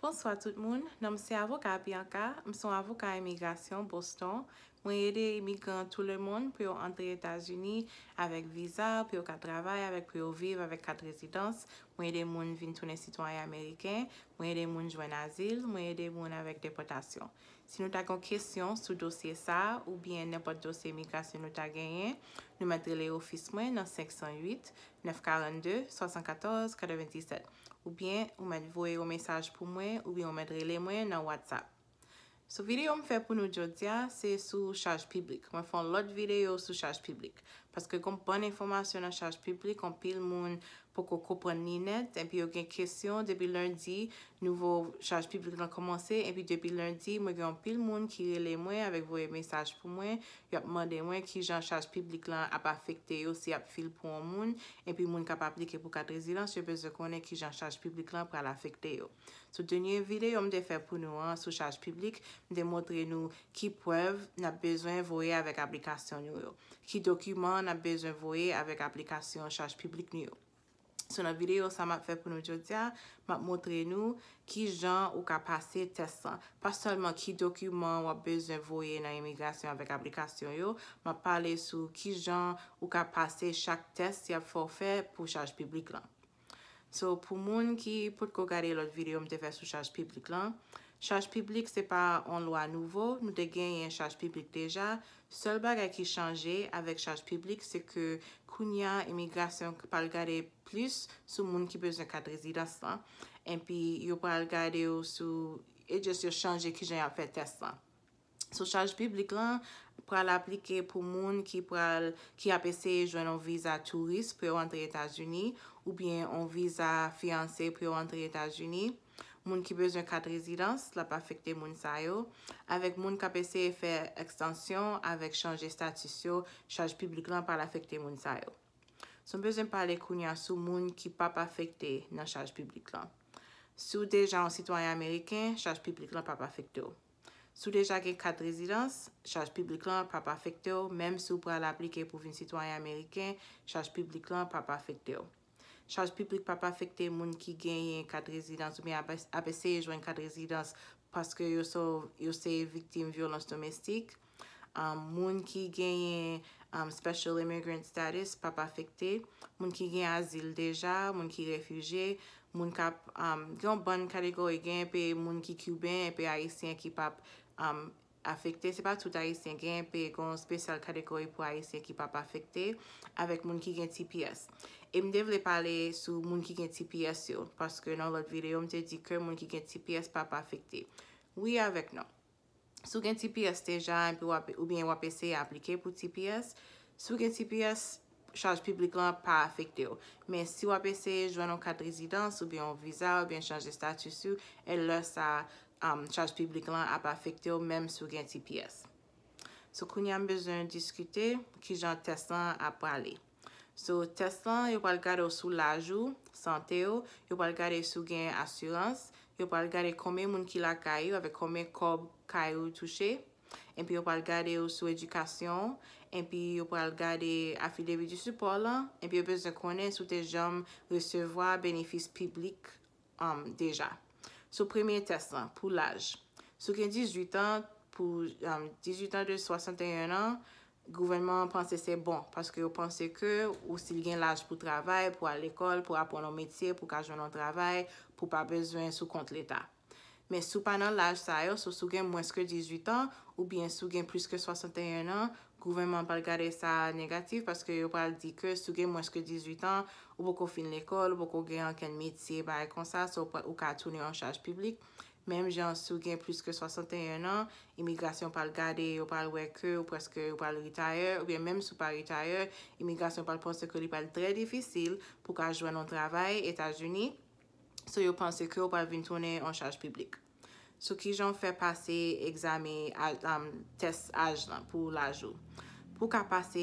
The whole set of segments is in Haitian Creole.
Bonso a tout moun, nan mse avoka a Bianca, mson avoka a emigrasyon Boston. Mwen yede emigran tout le moun pou yo antre Etat-Unis avek viza, pou yo kat travay, avek pou yo viv, avek kat rezidans. Mwen yede moun vin tout ne sitwany Ameriken, mwen yede moun jwen azil, mwen yede moun avek depotasyon. Si nou takon kesyon sou dosye sa ou bien nepot dosye emigrasyon nou tak genyen, nou matre le ofis mwen nan 508-942-74-97. Ou byen, ou mèd vouye ou mesaj pou mwen, ou byen, ou mèd rele mwen nan WhatsApp. Sou video m fè pou nou Jotia, se sou chaj publik. Mè fon lot videyo sou chaj publik. Paske kom bon informasyon nan chaj publik, an pil moun... pou ko kopran ni net, epi yo gen kesyon, depi lundi, nouvo chaj publik lan komanse, epi depi lundi, mwen gen pil moun ki rele mwen, avek voye mesaj pou mwen, yo ap mande mwen ki jan chaj publik lan ap afekte yo, si ap fil pou moun, epi moun kap aplike pou kat rezilans, yo bezekone ki jan chaj publik lan pral afekte yo. Sou denye vide yo mde fe pou nou an, sou chaj publik, mde montre nou ki poev, nap bezwen voye avek aplikasyon nou yo. Ki dokumen nap bezwen voye avek aplikasyon chaj publik nou yo. Sou nan video sa map fè pou nou jodia, map montre nou ki jan ou ka pase testan. Pas solman ki dokumen wap bezon voye nan emigrasyon avèk aplikasyon yo, map pale sou ki jan ou ka pase chak test si ap fò fè pou chaj publik lan. So pou moun ki pot ko gade lot videou m te fe sou chaj piblik lan, chaj piblik se pa an lo a nouvo, nou de gen yon chaj piblik deja, sol bag a ki chanje avek chaj piblik se ke koun ya emigrasyon ki pal gade plus sou moun ki bezan kat rezi das lan, en pi yo pal gade yo sou edye se chanje ki jen a fe test lan. Sou chaj piblik lan... pral aplike pou moun ki apese jwen an viza turist pou yo antre Etasuni, ou bien an viza fianse pou yo antre Etasuni, moun ki bezon kat rezidans la pafekte moun sayo, avek moun kapese fè ekstansyon avek chanje statisyon chanj publik lan pa lafekte moun sayo. Son bezon pale kounya sou moun ki pa pafekte nan chanj publik lan. Sou dejan an sitwany Ameriken chanj publik lan pa pafekte ou. Sou deja gen kat rezidans, chaj publik lan, pa pa fikte yo. Mem sou pral aplike pou vin sitwany Ameriken, chaj publik lan, pa pa fikte yo. Chaj publik pa pa fikte, moun ki genye kat rezidans ou mi abeseye jwen kat rezidans paske yo seye viktim violons domestik. Um, moun ki genye um, special immigrant status, pa pa fikte. Moun ki genye azil deja, moun ki refuge. Moun kap, um, gen yon bon kadego e genye pe moun ki kuben e pe aisyen ki pap am, afekte, se pa tout ayesen gen, pe kon spesyal kadekoy pou ayesen ki pa pa afekte, avek moun ki gen TPS. E mde vle pale sou moun ki gen TPS yo, paske nan lot videyo mte di ke moun ki gen TPS pa pa afekte. Ouye avek nan. Sou gen TPS tejan, oubyen WAPC aplike pou TPS, sou gen TPS, chanj publik lan pa afekte yo. Men si WAPC jwennon kat rezidans, oubyen wisa, oubyen chanj de status yo, el lò sa... chaj publik lan ap afekte ou menm sou gen TPS. Sou koun yon bezon diskute ki jan Tesla ap prale. Sou Tesla yon pal gade ou sou lajou, sante ou, yon pal gade sou gen asurans, yon pal gade kome moun ki la kayou, ave kome kob kayou touche, en pi yon pal gade ou sou edukasyon, en pi yon pal gade afilevi di supor lan, en pi yon bezon konen sou te jom resevwa benefis publik deja. Sou premye test lan, pou laj. Sou gen 18 an, pou 18 an de 61 an, gouvenman panse se bon, paske yo panse ke ou si gen laj pou travay, pou al ekol, pou apon an metye, pou kajon an travay, pou pa bezwen sou kont leta. Men sou panan laj sa yo, sou sou gen mwenske 18 an, ou bien sou gen pluske 61 an, Gouvenman pal gade sa negatif paske yo pal di ke sou gen mweske 18 an ou bo ko fin l'ekol, bo ko gen anken miti e bay kon sa sou pa ou ka toune an chaj publik. Mem jan sou gen plus ke 61 an, imigrasyon pal gade yo pal weke ou preske yo pal ritaye ou bien mem sou pal ritaye, imigrasyon pal pense ke li pal dre difisil pou ka jwen an travay Etajuni sou yo pense ke yo pal vin toune an chaj publik. sou ki jan fè pase examè al test aj lan pou lajou. Pou ka pase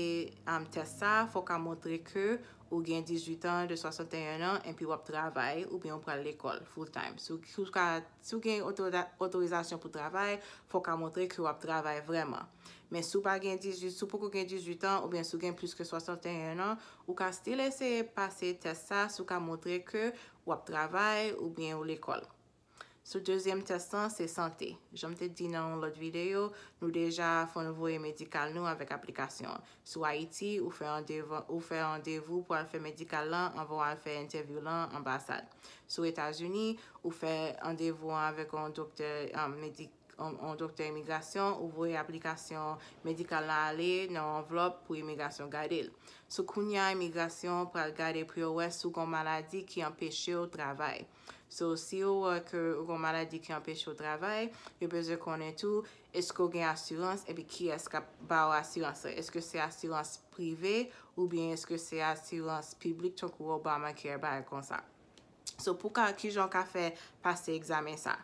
test sa, fò ka montre ke ou gen 18 an de 61 an en pi wap travay ou bien ou pral l'ekol full time. Sou ki sou gen otorizasyon pou travay, fò ka montre ke wap travay vreman. Men sou pou kon gen 18 an ou bien sou gen plus ke 61 an, ou ka stil ese pase test sa, sou ka montre ke wap travay ou bien ou l'ekol. Sou dezyem testan, se sante. Jom te di nan lout videyo, nou deja foun vouye medikal nou avèk aplikasyon. Sou Haiti, ou fè andevou pou al fè medikal lan, anvo al fè intervy lan ambasad. Sou Etas-Uni, ou fè andevou avèk an doktor emigrasyon, ou vouye aplikasyon medikal lan ale nan anvlop pou emigrasyon gade. Sou Kounia, emigrasyon pou al gade priyo wè sou kon maladi ki anpeche ou travay. So, si yo wè ke yon maladi ki empèche yo travèl, yo bezè konen tou eske ou gen asurans e bi ki eske ba wè asuransè. Eske se asurans privè ou bien eske se asurans publik chonk wè ou ba man e kèyè ba yon konsè. So, pou ka ki jonk a fè pase examen sa?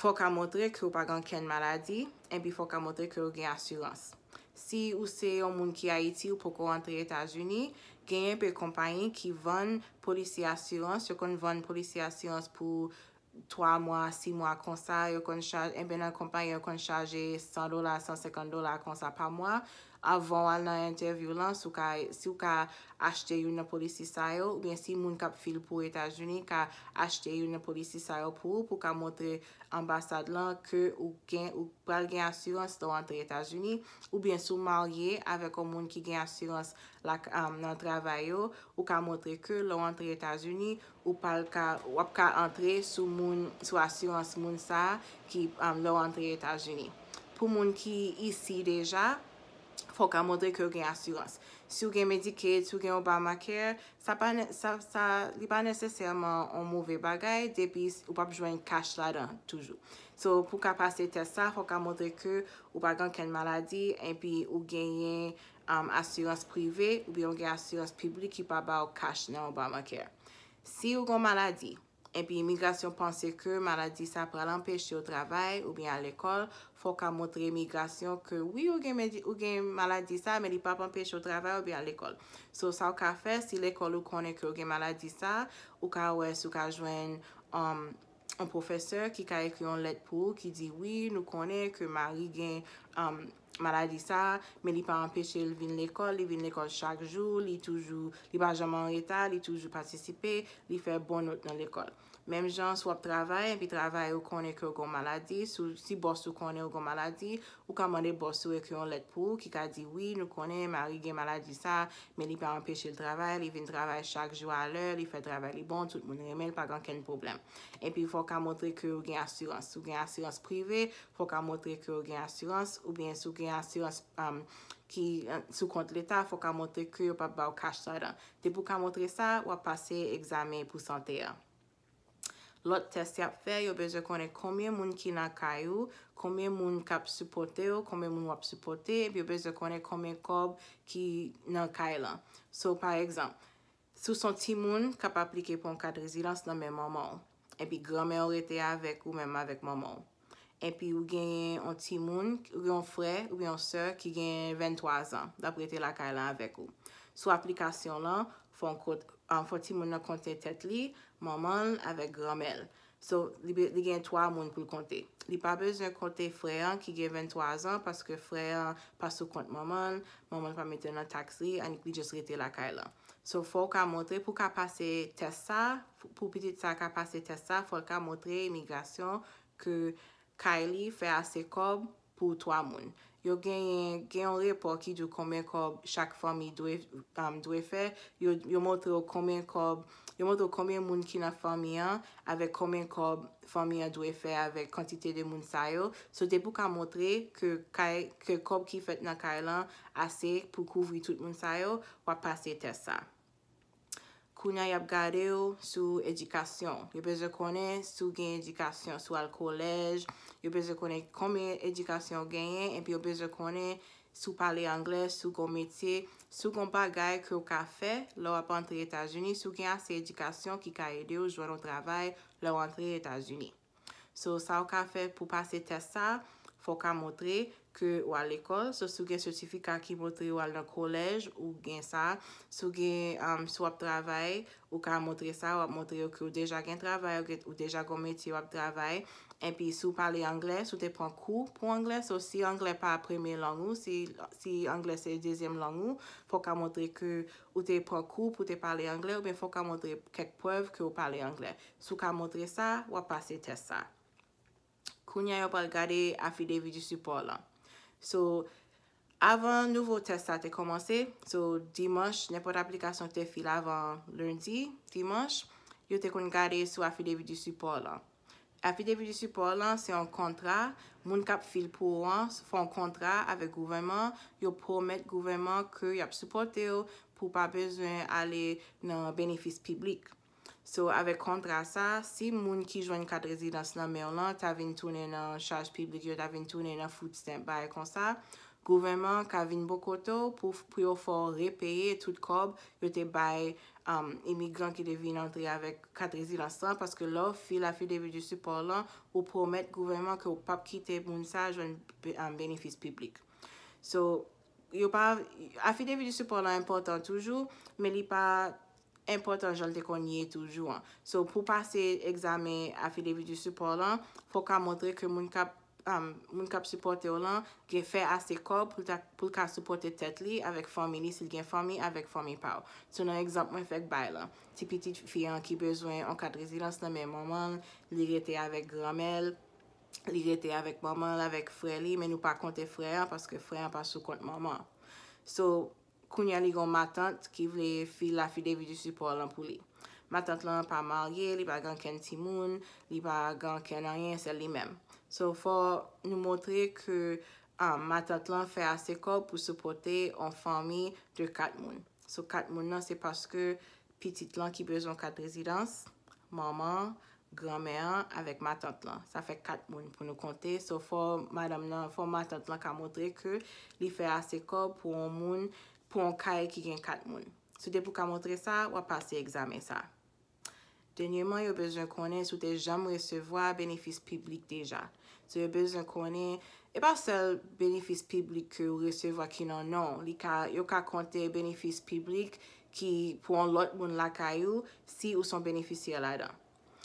Fò ka montre ki yo bagan ken maladi, e bi fò ka montre ki yo gen asurans. Si ou se yon moun ki a iti ou poko antre Etajouni, genye pe kompanyen ki ven polisi asurans, yo kon ven polisi asurans pou 3 mwa, 6 mwa konsa, yo kon chaje enbe eh nan kompanyen yo kon chaje 100 dola, 150 dola konsa pa mwa avon al nan interviw lan sou ka achte yon polisi sayo, ou bensi moun kap fil pou Etas-Uni, ka achte yon polisi sayo pou, pou ka motre ambasad lan ke ou pral gen asurans do antre Etas-Uni ou bensi ou marye avè kon moun ki gen asurans lak nan travayo ou ka motre ke lou antre Etasuni ou ap ka antre sou moun, sou asyans moun sa ki lou antre Etasuni. Pou moun ki isi deja, pou ka modre ke ou gen asyranse. Si ou gen mediket, si ou gen Obamacare, sa li ba neseselman an mouve bagay, depi ou pa pjwen kash ladan toujou. So pou ka pase test sa, pou ka modre ke ou bagan ken maladi, enpi um, ou gen yon asyranse prive, ou bi yon gen asyranse publik, ki pa ba ou kash nan Obamacare. Si ou gen maladi, epi imigrasyon panse ke maladi sa pral empeshe ou travay ou bi al ekol fok a motre imigrasyon ke wii ou gen maladi sa men li pap empeshe ou travay ou bi al ekol sou sa ou ka fè si lekol ou konen ke ou gen maladi sa ou ka wè sou ka jwen an profeseur ki ka ekyon let pou ki di, oui, nou konen ke mari gen um, maladi sa, men li pa empeshe li vin l'ekol, li vin l'ekol chak jou, li toujou, li banjaman reta, li toujou patisipe, li fe bon not nan l'ekol. Mèm jan, sou ap travèl, pi travèl ou konè kè ou kon maladi, si bòs ou konè ou kon maladi, ou ka manè bòs ou e kè yon let pou, ki ka di, oui, nou konè, mari gen maladi sa, men li pa empèche l travèl, li vin travèl chak jwa alèl, li fè travèl li bon, tout moun remèl, pa gan ken problem. Epi, fò ka montre kè ou gen asurans. Sou gen asurans privè, fò ka montre kè ou gen asurans, ou bien sou gen asurans ki sou kont l'eta, fò ka montre kè ou pa bè ou kach sa dan. Te pou ka montre sa, wap pase examen pou santè a. Lot test yap fe, yo beje kone kome moun ki nan kay ou, kome moun kap suporte ou, kome moun wap suporte, bi yo beje kone kome kob ki nan kay lan. So, par ekzamp, sou son ti moun kap aplike ponkade rezilans nan men maman ou, e bi grame orite avèk ou menm avèk maman ou. epi ou gen yon ti moun, ou gen yon fre, ou gen yon se, ki gen 23 an, dapre te lakay lan avek ou. Sou aplikasyon lan, fon ti moun nan konte tet li, maman avek gramel. So, li gen 3 moun pou konte. Li pa bezo konte fre an, ki gen 23 an, paske fre an, pasou kont maman, maman pa meten lan taksi, anik li jes rete lakay lan. So, fon ka montre, pou ka pase test sa, pou pitit sa ka pase test sa, fon ka montre emigrasyon, ke... ka e li fe ase kob pou 3 moun. Yo gen yon repor ki dwe komem kob chak formi dwe fe, yo montre o komem moun ki nan formi an, avek komem kob formi an dwe fe avek kontite de moun sayo. So de pou ka montre ke kob ki fet nan ka e lan ase pou kouvri tout moun sayo, wapase te sa. Kou nya yap gade yo sou edikasyon. Yo beze konen sou gen edikasyon sou al kolej. Yo beze konen kome edikasyon genye. En pi yo beze konen sou pale angles, sou kon metye. Sou kon pa gaye ki yo ka fe lou ap antre Etajuni. Sou gen ase edikasyon ki ka ede yo jwa nou travay lou antre Etajuni. Sou sa yo ka fe pou pase test sa, fok a motre. ke ou al ekol, so sou gen sotifika ki motre ou al nan kolej ou gen sa, sou gen sou ap travay, ou ka motre sa, ou ap motre ou ki ou deja gen travay, ou deja gome ti wap travay, en pi sou pale angle, sou te pon kou pou angle, so si angle pa preme langou, si angle se dezem langou, pou ka motre ke ou te pon kou pou te pale angle, ou ben pou ka motre kek poev ke ou pale angle. Sou ka motre sa, ou ap pase test sa. Kounye yo pa lgade afidevi di support lan. So, avan nouvo test la te komanse, so dimans, nepo aplikasyon te fil avan lundi, dimans, yo te kon gade sou afidevi di suport la. Afidevi di suport la, se an kontra, moun kap fil pou an, se fwa an kontra ave gouverman, yo promet gouverman ke yo ap suporte yo pou pa bezwen ale nan benefis piblik. So, avek kontra sa, si moun ki jwen kadresi dans nan mer lan, ta ven tonen nan chaj piblik yo, ta ven tonen nan fout sin bay e kon sa, gouvenman ka ven bokoto pou yo for repaye tout kob, yo te bay emigran um, ki devin andri avek kadresi dans san, paske lo, fil afidevi di supor lan, ou promet gouvenman ke ou pap kite moun sa jwen an um, benefis piblik. So, yo pa, afidevi di supor lan important toujou, me li pa... impotant jolte kon nye toujou an. Sou pou pase examen afi devy di support lan, pou ka montre ke moun kap um, supporte ou lan, ki fe ase kor pou ka supporte tet li, avek fomi li, sil gen fomi, avek fomi pa ou. Sou nan ekzamp mwen fek bay lan. Ti pitit fiyan ki bezwen an kat rezilans nan men maman, li rete avek gramel, li rete avek maman, avek fre li, men nou pa konte fre an, paske fre an pa sou kont maman. Sou... koun ya li gon ma tante ki vle fi la fi devy disi pou alan pou li. Ma tante lan pa marye, li ba gan ken ti moun, li ba gan ken ayen sel li men. So, fo nou montre ke a, ma tante lan fe ase kob pou sopote an fami de kat moun. So, kat moun nan se paske pitit lan ki bezon kat rezidans, maman, granmeyan, avek ma tante lan. Sa fe kat moun pou nou konte. So, fo ma tante lan ka montre ke li fe ase kob pou an moun pou an kaye ki gen kat moun. Soute pou ka montre sa, wap pase examen sa. Denye man, yo bezan konen soute jam resevo a benefis publik deja. Soute yo bezan konen, e pa sel benefis publik ke ou resevo a kinon non, li ka yo ka konte benefis publik ki pou an lot moun la kayou, si ou son benefisye la dan.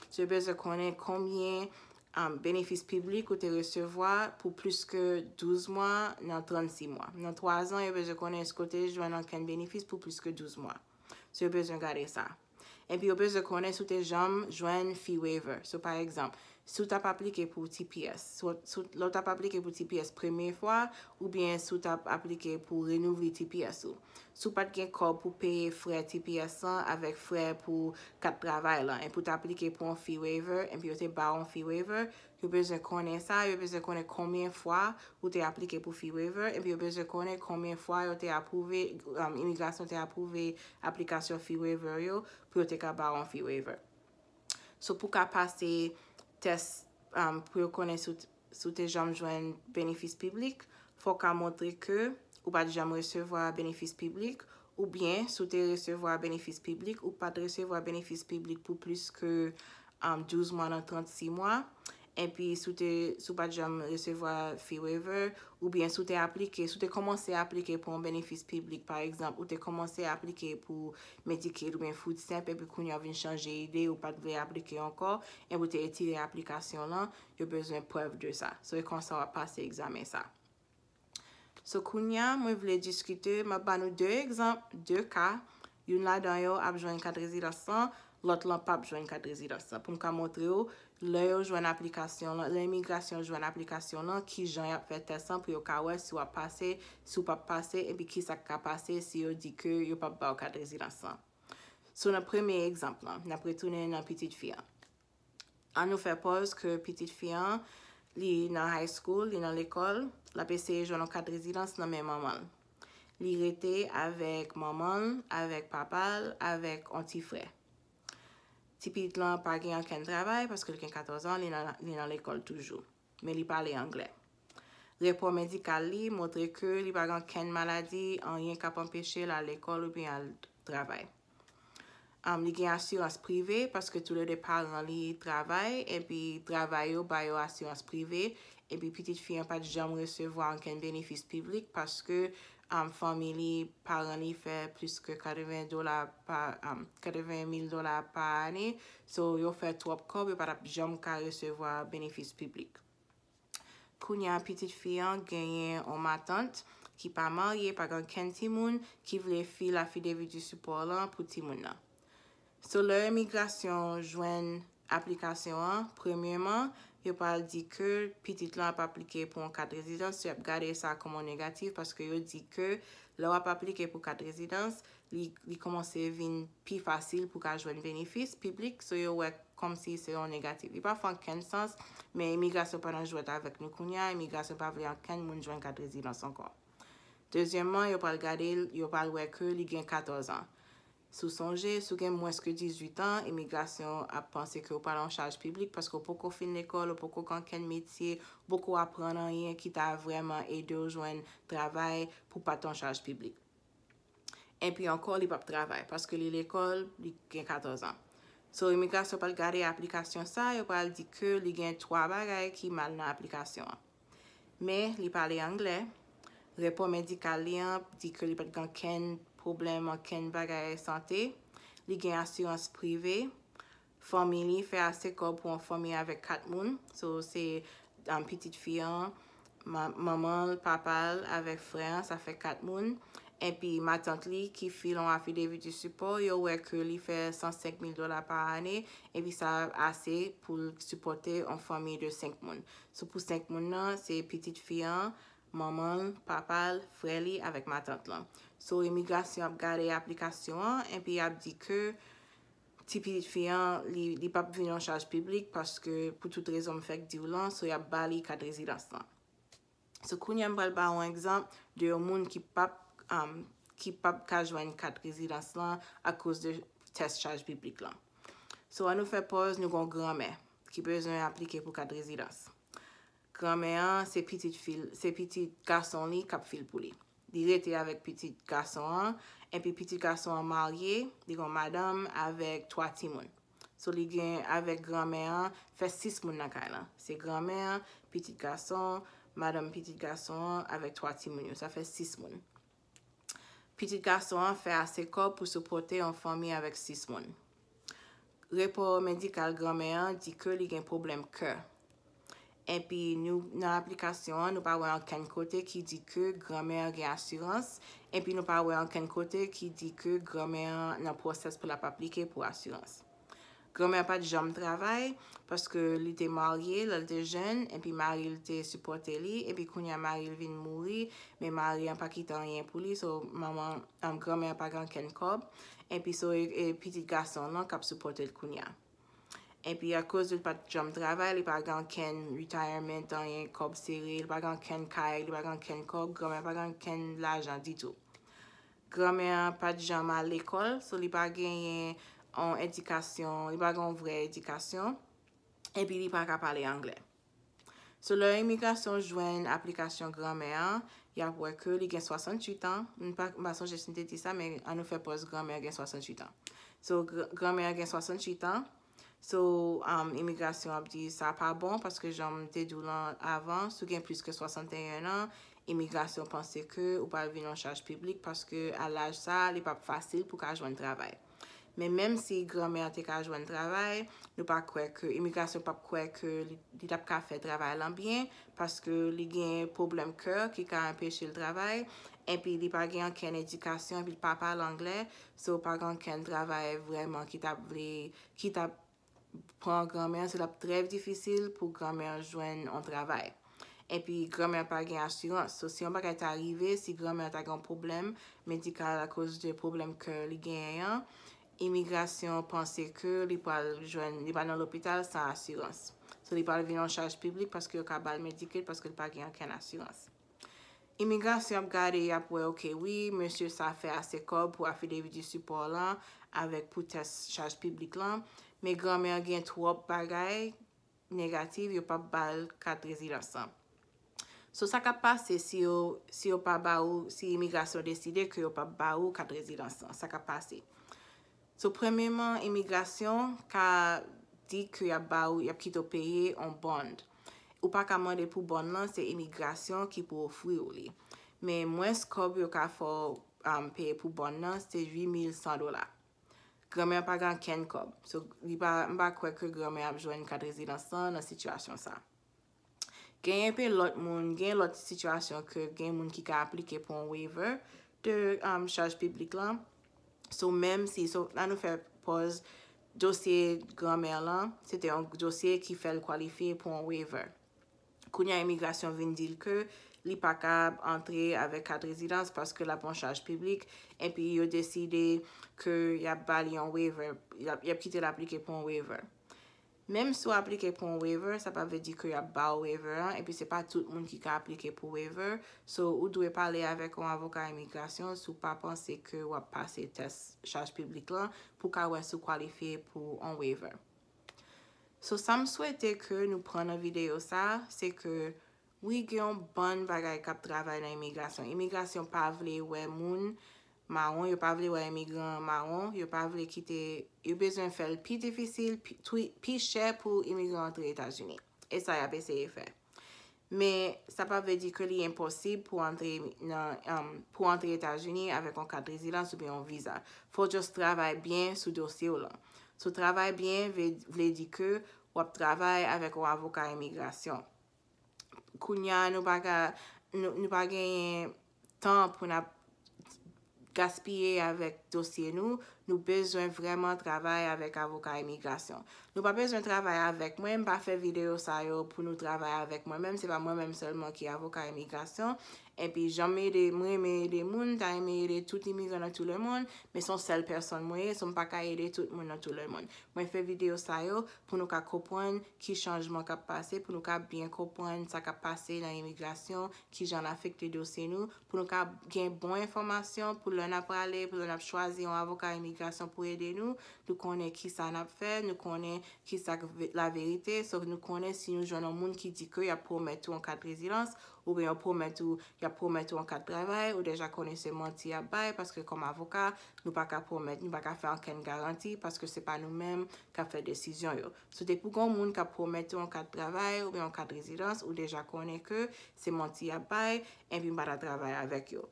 Soute yo bezan konen, konbyen, am, benefis publik ou te resevoi pou plus ke 12 mwa nan 36 mwa. Nan 3 an, yo pe ze konen skote jwen anken benefis pou plus ke 12 mwa. Se yo pe ze gade sa. En pi yo pe ze konen sou te jom jwen fee waiver. So, par ekzamp, sou tap aplike pou TPS. Sout lout tap aplike pou TPS premen fwa, ou bien sou tap aplike pou renouvri TPS ou. Sout pat gen kor pou peye fre TPS an, avek fre pou kat travay lan, en pou tap aplike pou an fee waiver, en pi yo te ba an fee waiver, yo beje konen sa, yo beje konen konmen fwa pou te aplike pou fee waiver, en pi yo beje konen konmen fwa yo te apouve, um, imigrasyon te apouve aplikasyon fee waiver yo, pou yo te ka ba an fee waiver. Sout pou ka pase... Um, pou yo konen sou te jam jwen benefis piblik, fok a montre ke ou pa di jam resevo a benefis piblik ou bien sou te resevo a benefis piblik ou pa de resevo a benefis piblik pou plus ke 12 mwan an 36 mwan en pi sou pa jom resevo a fee waiver ou bien sou te aplike, sou te komanse aplike pou an benefis publik par ekzamp, ou te komanse aplike pou medike lwen foud semp, epi koun ya vwen chanje ide ou pa dwen aplike anko, en pou te etile aplikasyon lan, yo bezwen poev de sa. So, e konsa wap pase egzame sa. So, koun ya, mwen vle diskite, mwen ban nou de ekzamp, de ka, yon la dan yo apjwen 4.0.1, lot lan pap jwen kade rezidansan. Poun ka montre yo, lè yo jwen aplikasyon lan, lè imigrasyon jwen aplikasyon lan, ki jwen ap fè tè san pou yo kawè si wap pase, si wap pase, epi ki sa kwa pase, si yo di ke yo pap bè wakade rezidansan. Sou nan premeye ekzamp lan, nan pretounen nan piti fiyan. An nou fè poz ke piti fiyan, li nan high school, li nan l'ekol, la pese jwen wakade rezidans nan men maman. Li rete avèk maman, avèk papal, avèk antifrey. Tipit lan, pa gen yon ken travay, paske li ken 14 an, li nan l'ekol toujou, men li pale yon angle. Repo medikal li, mwotre ke li bagan ken maladi, an yon kap empeshe la l'ekol ou bi yon travay. Am, li gen asyranse prive, paske tou le de pale nan li travay, epi travayo bayo asyranse prive, epi pitit fiyan pa di jam resevo an ken benefis piblik, paske... Am fomili, paran li fe plis ke 80,000 dola pa ane, so yo fe twop kop, yo pata jom ka resevo a benefis publik. Koun ya an pitit fiyan genyen an matant, ki pa marye pag an ken ti moun ki vle fi la fidevi di supor lan pou ti moun nan. So lor emigrasyon jwen aplikasyon an, premiyeman, yo pal di ke, pitit lan ap aplike pou an kat rezidans, se ap gade sa komon negatif, paske yo di ke, la w ap aplike pou kat rezidans, li komanse vin pi fasil pou kal jwen venifis, publik, so yo wek kom si se yon negatif. Yo pa fwen ken sans, men imigras yo pa nan jwet avèk nou kounya, imigras yo pa vlyan ken moun jwen kat rezidans ankon. Dezyèmman, yo pal gade, yo pal wek ke li gen 14 an. sou sonje, sou gen mweske 18 an, emigrasyon ap panse ke ou pa lan chalj publik, paske ou poko fin l'ekol, ou poko kan ken metye, poko ap pranan yon ki ta vreman edo jwen travay pou pa ton chalj publik. En pi anko, li pap travay, paske li l'ekol, li gen 14 an. So, emigrasyon pal gade aplikasyon sa, yo pal di ke li gen 3 bagay ki mal nan aplikasyon. Me, li pale angle, repo medikal li an, di ke li pati kan ken... poublem an ken bagaye sante, li gen asyans prive, fomili fe ase kob pou an fomi avek kat moun, so se dan pitit fiyan, maman, papal, avek fran, sa fe kat moun, epi matant li ki filon afidevi di supo, yo wek li fe 105 000 dola par ane, epi sa ase pou suporte an fomi de 5 moun. So pou 5 moun nan, se pitit fiyan, maman, papal, freli, avèk ma tante lan. So, imigrasyon ap gade aplikasyon an, epi ap di ke tipidifyan li pap vinon chaj publik paske pou tout rezom fèk di ou lan, so yap bali kat rezidans lan. So, kounyèm pral ba an ekzamp di yo moun ki pap kajwen kat rezidans lan ak kouse de test chaj publik lan. So, an nou fè poz nou kon granme ki bezon aplike pou kat rezidans. Granmeyan se pitit gason li kap fil pou li. Di rete avèk pitit gason an, epi pitit gason an marye, di kon madam, avèk 3 timoun. So li gen avèk granmeyan, fè 6 moun nan kay lan. Se granmeyan, pitit gason, madam pitit gason an, avèk 3 timoun yo. Sa fè 6 moun. Pitit gason an fè ase kor pou sopote an fòmi avèk 6 moun. Repo men di kal granmeyan, di ke li gen problem ke. epi nou nan aplikasyon nou pa wè an ken kote ki di ke grame an gen asurans epi nou pa wè an ken kote ki di ke grame an nan proses pou la pa aplike pou asurans. Grame an pa di jam travay paske li te marye lal de jen epi marye li te suporte li epi kounya marye vin mouri men marye an pa kitan ryen pou li so maman an grame an pa gen ken kob epi so e piti gason nan kap suporte l kounya. E pi a kouz de pat jom draval, li pa gan ken retirement an yon kob seri, li pa gan ken kay, li pa gan ken kob, grame, li pa gan ken lajan ditou. Grame, pa di jom al ekol, so li pa gen yon edikasyon, li pa gan vre edikasyon, e pi li pa ka pale angle. So lor emigrasyon jwen aplikasyon grame, ya vwe ke li gen 68 an, mason jes nte di sa, men anou fe pos grame gen 68 an. So grame gen 68 an. So, um, imigrasyon ap di sa pa bon paske janm te dou lan avan sou gen plus ke 61 an imigrasyon panse ke ou pal vi nan chaj publik paske al laj sa li pa pa fasil pou ka ajwen travay. Men menm si granme an te ka ajwen travay nou pa kwe ke imigrasyon pa kwe ke li tap ka fe travay lanbyen paske li gen problem ke ki ka empeshe l travay epi li pa gen ken edikasyon pi l papa l angle sou pa gen ken travay vreman ki tap vreman pran granmen, se l ap drev difisil pou granmen jwen an travay. E pi granmen pa gen asyranse. So si yon bak a te arive, si granmen ta gen an poublem, medikal a kouse de poublem ke li gen yon, imigrasyon panse ke li pal jwen, li pal nan lopital san asyranse. So li pal vin an chaj publik paske yo ka bal mediket paske li pal gen an ken asyranse. Imigrasyon ap gade yap we ok wii, monsye sa fe ase kob pou afidevi di supor lan avèk pou tes chaj publik lan. Me granmen gen touwop bagay negatif, yo pa bal kat rezidansan. So, sa ka pase si yo pa ba ou, si emigrasyon deside ki yo pa ba ou kat rezidansan. Sa ka pase. So, premenman, emigrasyon ka di ki ya ba ou, ya pkito peye, an bond. Ou pa ka mande pou bond nan, se emigrasyon ki pou ou fwi ou li. Me mwen skob yo ka fo peye pou bond nan, se 8100 dolak. Grame ap agan ken kob, sou mba kwe ke grame ap jwen kadrezi dansan nan sitwasyon sa. Gen yon pe lot moun, gen lot sitwasyon ke gen moun ki ka aplike pou an waiver de um, chaj publik lan. Sou mèm si, nan nou fè poz, dosye grame lan, se te yon dosye ki fèl kwalifi pou an waiver. Koun yon emigrasyon vin dil ke, li pa ka antre avek kat rezidans paske la pon chaj publik, epi yo deside ke yap bali yon waiver, yap kite la aplike pon waiver. Mem sou aplike pon waiver, sa pa ve di ke yap bal waiver an, epi se pa tout moun ki ka aplike pon waiver, sou ou dwe pale avek an avoka emigrasyon sou pa panse ke wap pase test chaj publik lan pou ka wap se kwalife pou an waiver. So sa m souwete ke nou pran an video sa, se ke Wi gen bon bagay kap travay nan imigrasyon. Imigrasyon pa vle we moun maron, yo pa vle we imigran maron, yo pa vle kite, yo bezon fel pi difisil, pi chè pou imigran entre Etat-Unis. E sa ya beseye fe. Me, sa pa vle di ke li imposib pou entre um, Etat-Unis avek an kat rezilans ou bi an viza. Fo jos travay bien sou dosye ou lan. Sou travay bien vle di ke wap travay avek an avoka imigrasyon. nou pa genye tan pou na gaspye avèk dosye nou, nou bezwen vreman travay avèk avoka emigrasyon. Nou pa bezwen travay avèk mwen, m pa fè video sa yo pou nou travay avèk mwen men, se va mwen men solman ki avoka emigrasyon. E pi jom mwen mwen yede moun, ta mwen yede touti mwen yede nan touti moun, men son sel person mwen, son pa ka yede touti mwen nan touti moun. Mwen fe videyo sayo pou nou ka kopwen ki chanjman ka pase, pou nou ka bien kopwen sa ka pase nan emigrasyon, ki jan afekte dosen nou, pou nou ka gen bon informasyon, pou loun ap rale, pou loun ap chwazi an avoka emigrasyon pou yede nou, nou konen ki sa an ap fe, nou konen ki sa la verite, so nou konen si nou jan an moun ki di ke ya pou metou an kat rezilans, Ou beyon promet ou ya promet ou an kat travay ou deja kone se monti ya bay paske kom avoka nou pa ka promet, nou pa ka fe anken garanti paske se pa nou menm ka fe desisyon yo. Sote pou kon moun ka promet ou an kat travay ou beyon an kat rezidans ou deja kone ke se monti ya bay en bi mbata travay avek yo.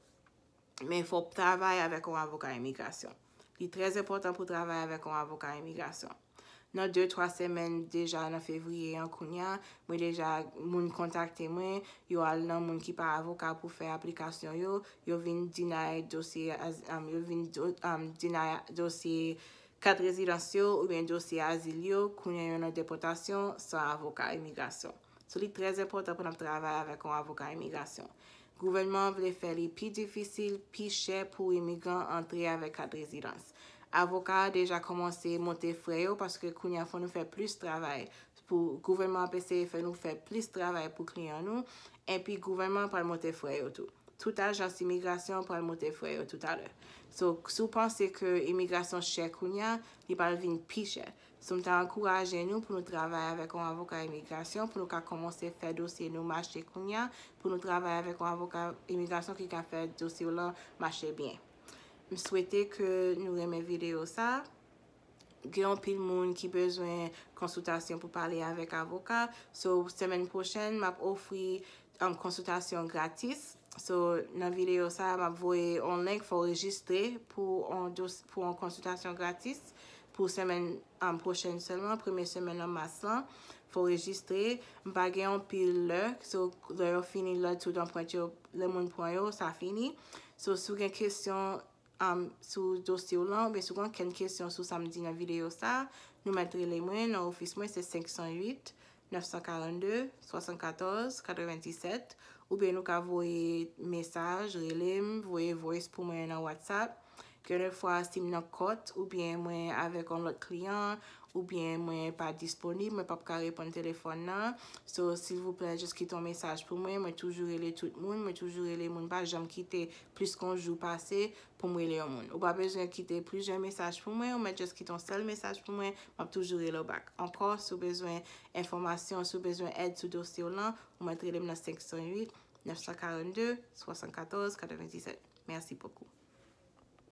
Men fo travay avek kon avoka emigrasyon. Li trez epotan pou travay avek kon avoka emigrasyon. Nan 2-3 semen deja nan fevriye an konya, mwen deja moun kontakte mwen, yo al nan moun ki pa avoka pou fe aplikasyon yo, yo vin dinay dosye kat rezidansyo ou vin dosye azilyo konya yon an depotasyon sa avoka emigrasyon. So li trez epota pou nan travay avèk an avoka emigrasyon. Gouvenman vle fè li pi difisil, pi chè pou emigran antre avèk kat rezidansyo. Avokat deja komanse monte froyo paske kounya foun nou fè plis travay pou gouvernman apese fè nou fè plis travay pou kliyan nou. Epi gouvernman pal monte froyo tout. Tout ajans imigrasyon pal monte froyo tout alè. Sou panse ke imigrasyon chè kounya, li pal vin pi chè. Soum tan ankoraje nou pou nou travay avèk an avokat imigrasyon pou nou ka komanse fè dosye nou mache kounya. Pou nou travay avèk an avokat imigrasyon ki ka fè dosye ou la mache bie. m souwete ke nou reme video sa, gen an pil moun ki bezwen konsultasyon pou pale avek avoka, so semen pou chen, m ap ofwi an konsultasyon gratis, so nan video sa, m ap voye online, pou an konsultasyon gratis, pou semen an pou chen selman, premen semen an maslan, pou rejistre, m pa gen an pil lè, so lè yo fini lè, tout an point yo, lè moun point yo, sa fini, so sou gen kesyon, Sou dosye ou lan, oube soukwen ken kesyon sou samdi nan videyo sa, nou matrele mwen nan ofis mwen se 508-942-74-97, oube nou ka voye mesaj, relim, voye voice pou mwen nan WhatsApp, kene fwa sim nan kot, oube mwen avek an lot kliyan, Ou byen mwen pa disponib, mwen pap ka repon telefon nan. So, s'il vous plè, jes ki ton mesaj pou mwen, mwen toujoure le tout moun, mwen toujoure le moun bak, jem kite plus konjou pase pou mwen le an moun. Ou ba bejwen kite plus jen mesaj pou mwen, ou mwen jes ki ton sel mesaj pou mwen, mwen toujoure le bak. Ankon, sou bezwen informasyon, sou bezwen ed sou dosyo lan, mwen trelem la 508-942-74-97. Mersi pokou.